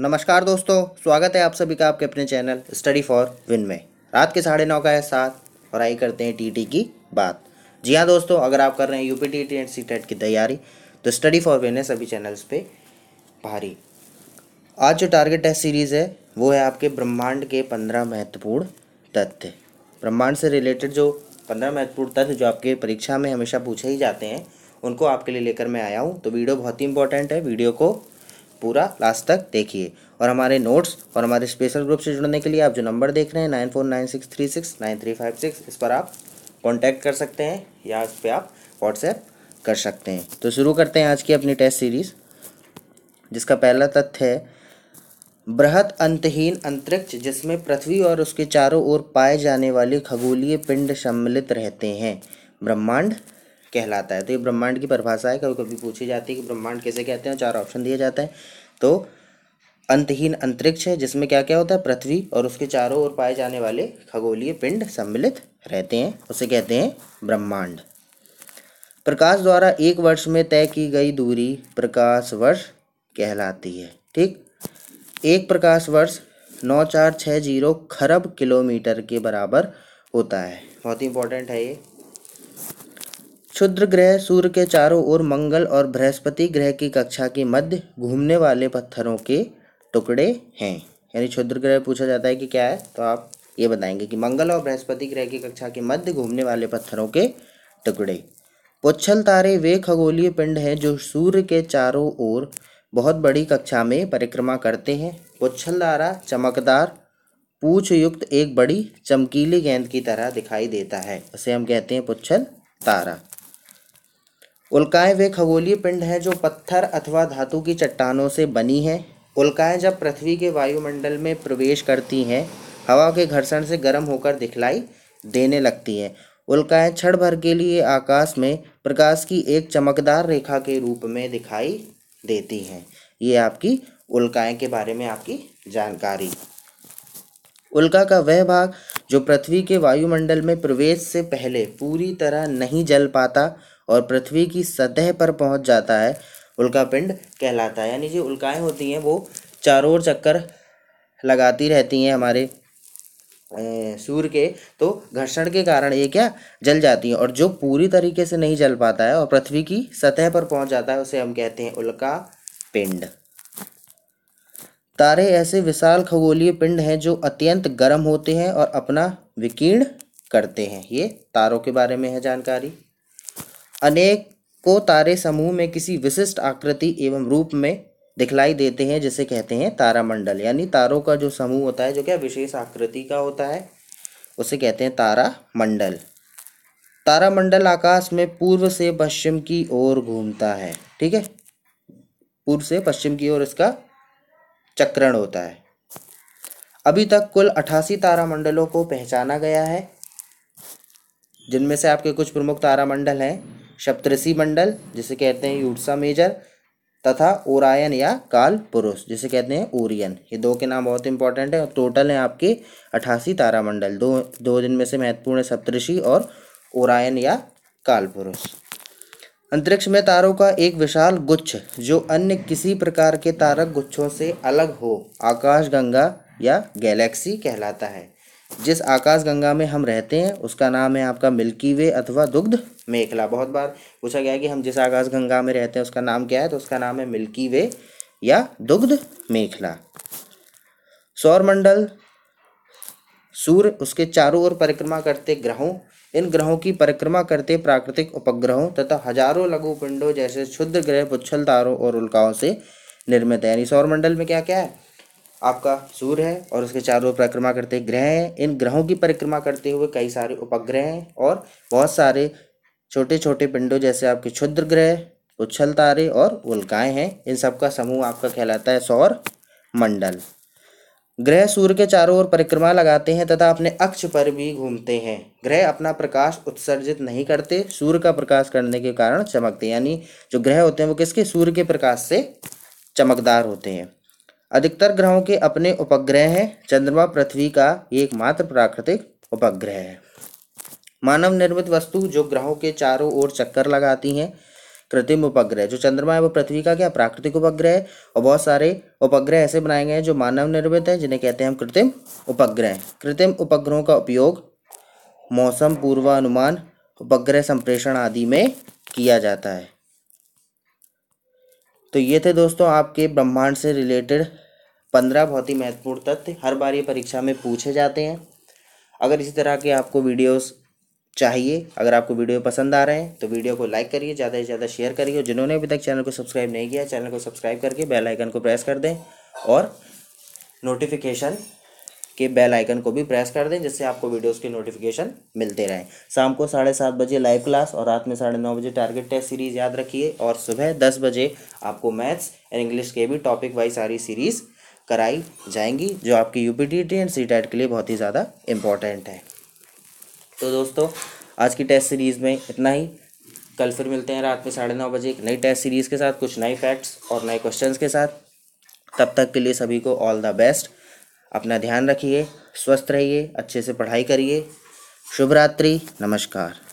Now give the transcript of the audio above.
नमस्कार दोस्तों स्वागत है आप सभी का आपके अपने चैनल स्टडी फॉर विन में रात के साढ़े नौ का है साथ और आई करते हैं टीटी की बात जी हाँ दोस्तों अगर आप कर रहे हैं यूपी टी एंड सी की तैयारी तो स्टडी फॉर विन है सभी चैनल्स पे भारी आज जो टारगेट टेस्ट सीरीज़ है वो है आपके ब्रह्मांड के पंद्रह महत्वपूर्ण तथ्य ब्रह्मांड से रिलेटेड जो पंद्रह महत्वपूर्ण तथ्य जो आपके परीक्षा में हमेशा पूछे ही जाते हैं उनको आपके लिए लेकर मैं आया हूँ तो वीडियो बहुत ही इंपॉर्टेंट है वीडियो को पूरा लास्ट तक देखिए और हमारे नोट्स और हमारे स्पेशल ग्रुप से जुड़ने के लिए आप जो नंबर देख रहे हैं nine four nine six three six nine three five six इस पर आप कॉन्टैक्ट कर सकते हैं या इस पर आप व्हाट्सएप कर सकते हैं तो शुरू करते हैं आज की अपनी टेस्ट सीरीज़ जिसका पहला तथ्य है बृहत अंतहीन अंतरिक्ष जिसमें पृथ्वी और उसके चारों ओर पाए जाने वाले खगोलीय पिंड सम्मिलित रहते हैं ब्रह्मांड कहलाता है तो ये ब्रह्मांड की परिभाषा है कभी कभी पूछी जाती है कि ब्रह्मांड कैसे कहते हैं चार ऑप्शन दिए जाते हैं तो अंतहीन अंतरिक्ष है जिसमें क्या क्या होता है पृथ्वी और उसके चारों ओर पाए जाने वाले खगोलीय पिंड सम्मिलित रहते हैं उसे कहते हैं ब्रह्मांड प्रकाश द्वारा एक वर्ष में तय की गई दूरी प्रकाश वर्ष कहलाती है ठीक एक प्रकाश वर्ष नौ चार छः जीरो खरब किलोमीटर के बराबर होता है बहुत ही इंपॉर्टेंट है ये क्षुद्र ग्रह सूर्य के चारों ओर मंगल और बृहस्पति ग्रह की कक्षा के मध्य घूमने वाले पत्थरों के टुकड़े हैं यानी क्षुद्र ग्रह पूछा जाता है कि क्या है तो आप ये बताएंगे कि मंगल और बृहस्पति ग्रह की कक्षा के मध्य घूमने वाले पत्थरों के टुकड़े पुच्छल तारे वे खगोलीय पिंड हैं जो सूर्य के चारों ओर बहुत बड़ी कक्षा में परिक्रमा करते हैं पुच्छल तारा चमकदार पूछ युक्त एक बड़ी चमकीली गेंद की तरह दिखाई देता है उसे हम कहते हैं पुच्छल तारा उल्काएं वे खगोलीय पिंड हैं जो पत्थर अथवा धातु की चट्टानों से बनी हैं उल्काएं जब पृथ्वी के वायुमंडल में प्रवेश करती हैं हवा के घर्षण से गर्म होकर दिखलाई देने लगती हैं उल्काएं क्षण भर के लिए आकाश में प्रकाश की एक चमकदार रेखा के रूप में दिखाई देती हैं ये आपकी उल्काएं के बारे में आपकी जानकारी उल्का का वह भाग जो पृथ्वी के वायुमंडल में प्रवेश से पहले पूरी तरह नहीं जल पाता और पृथ्वी की सतह पर पहुंच जाता है उल्का पिंड कहलाता है यानी जो उल्काएं होती हैं वो चारों ओर चक्कर लगाती रहती हैं हमारे सूर्य के तो घर्षण के कारण ये क्या जल जाती हैं और जो पूरी तरीके से नहीं जल पाता है और पृथ्वी की सतह पर पहुंच जाता है उसे हम कहते हैं उल्का पिंड तारे ऐसे विशाल खगोलीय पिंड हैं जो अत्यंत गर्म होते हैं और अपना विकीर्ण करते हैं ये तारों के बारे में है जानकारी अनेक को तारे समूह में किसी विशिष्ट आकृति एवं रूप में दिखलाई देते हैं जिसे कहते हैं तारामंडल यानी तारों का जो समूह होता है जो क्या विशेष आकृति का होता है उसे कहते हैं तारामंडल तारामंडल आकाश में पूर्व से पश्चिम की ओर घूमता है ठीक है पूर्व से पश्चिम की ओर इसका चक्रण होता है अभी तक कुल अठासी तारामंडलों को पहचाना गया है जिनमें से आपके कुछ प्रमुख तारामंडल हैं सप्तऋषि मंडल जिसे कहते हैं यूटसा मेजर तथा ओरायन या काल पुरुष जिसे कहते हैं ओरियन ये दो के नाम बहुत इंपॉर्टेंट है और टोटल हैं आपके अठासी तारामंडल दो दो दिन में से महत्वपूर्ण है सप्तऋषि और ओरायन या काल पुरुष अंतरिक्ष में तारों का एक विशाल गुच्छ जो अन्य किसी प्रकार के तारक गुच्छों से अलग हो आकाश गंगा या गैलेक्सी कहलाता है जिस आकाशगंगा में हम रहते हैं उसका नाम है आपका मिल्की वे अथवा दुग्ध मेखला बहुत बार पूछा गया है कि हम जिस आकाशगंगा में रहते हैं उसका नाम क्या है तो उसका नाम है मिल्की वे या दुग्ध मेखला सौरमंडल सूर्य उसके चारों ओर परिक्रमा करते ग्रहों इन ग्रहों की परिक्रमा करते प्राकृतिक उपग्रहों तथा हजारों लघु पिंडों जैसे क्षुद्र ग्रह पुच्छल तारों और उल्काओं से निर्मित है यानी सौरमंडल में क्या क्या है आपका सूर्य है और उसके चारों परिक्रमा करते ग्रह हैं इन ग्रहों की परिक्रमा करते हुए कई सारे उपग्रह हैं और बहुत सारे छोटे छोटे पिंडों जैसे आपके क्षुद्र ग्रह उच्छल तारे और उल्काएँ हैं इन सब का समूह आपका कहलाता है सौर मंडल ग्रह सूर्य के चारों ओर परिक्रमा लगाते हैं तथा अपने अक्ष पर भी घूमते हैं ग्रह अपना प्रकाश उत्सर्जित नहीं करते सूर्य का प्रकाश करने के कारण चमकते यानी जो ग्रह होते हैं वो किसके सूर्य के प्रकाश से चमकदार होते हैं अधिकतर ग्रहों के अपने उपग्रह हैं चंद्रमा पृथ्वी का एकमात्र प्राकृतिक उपग्रह है मानव निर्मित वस्तु जो ग्रहों के चारों ओर चक्कर लगाती हैं कृत्रिम उपग्रह जो चंद्रमा है वो पृथ्वी का क्या प्राकृतिक उपग्रह है और बहुत सारे उपग्रह ऐसे बनाए गए हैं जो मानव निर्मित हैं जिन्हें कहते हैं हम कृत्रिम उपग्रह कृत्रिम उपग्रहों का उपयोग मौसम पूर्वानुमान उपग्रह संप्रेषण आदि में किया जाता है तो ये थे दोस्तों आपके ब्रह्मांड से रिलेटेड पंद्रह बहुत ही महत्वपूर्ण तथ्य हर बार ये परीक्षा में पूछे जाते हैं अगर इसी तरह के आपको वीडियोस चाहिए अगर आपको वीडियो पसंद आ रहे हैं तो वीडियो को लाइक करिए ज़्यादा से ज़्यादा शेयर करिए और जिन्होंने अभी तक चैनल को सब्सक्राइब नहीं किया चैनल को सब्सक्राइब करके बेल आइकन को प्रेस कर दें और नोटिफिकेशन के बेल आइकन को भी प्रेस कर दें जिससे आपको वीडियोस के नोटिफिकेशन मिलते रहें शाम को साढ़े सात बजे लाइव क्लास और रात में साढ़े नौ बजे टारगेट टेस्ट सीरीज़ याद रखिए और सुबह दस बजे आपको मैथ्स एंड इंग्लिश के भी टॉपिक वाइज सारी सीरीज़ कराई जाएंगी जो आपकी यू एंड सी टेट के लिए बहुत ही ज़्यादा इम्पॉर्टेंट है तो दोस्तों आज की टेस्ट सीरीज़ में इतना ही कल फिर मिलते हैं रात में साढ़े नौ बजे एक नई टेस्ट सीरीज़ के साथ कुछ नए फैक्ट्स और नए क्वेश्चंस के साथ तब तक के लिए सभी को ऑल द बेस्ट अपना ध्यान रखिए स्वस्थ रहिए अच्छे से पढ़ाई करिए शुभ रात्रि नमस्कार